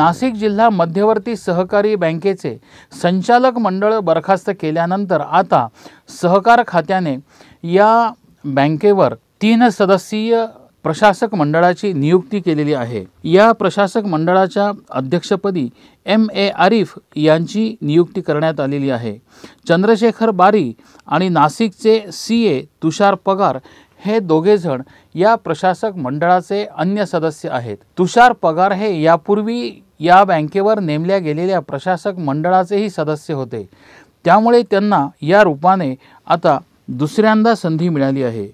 नाशिक जिल्हा मध्यवर्ती सहकारी बँकेचे संचालक मंडळ बरखास्त केल्यानंतर आता सहकार खात्याने या बँकेवर तीन सदस्यीय प्रशासक मंडळाची नियुक्ती केलेली आहे या प्रशासक मंडळाच्या अध्यक्षपदी एम ए आरिफ यांची नियुक्ती करण्यात आलेली आहे चंद्रशेखर बारी आणि नाशिकचे सी ए तुषार पगार हे दोघेजण या प्रशासक मंडळाचे अन्य सदस्य आहेत तुषार पगार हे यापूर्वी या बँकेवर नेमल्या गेलेल्या प्रशासक मंडळाचेही सदस्य होते त्यामुळे त्यांना या रूपाने आता दुसऱ्यांदा संधी मिळाली आहे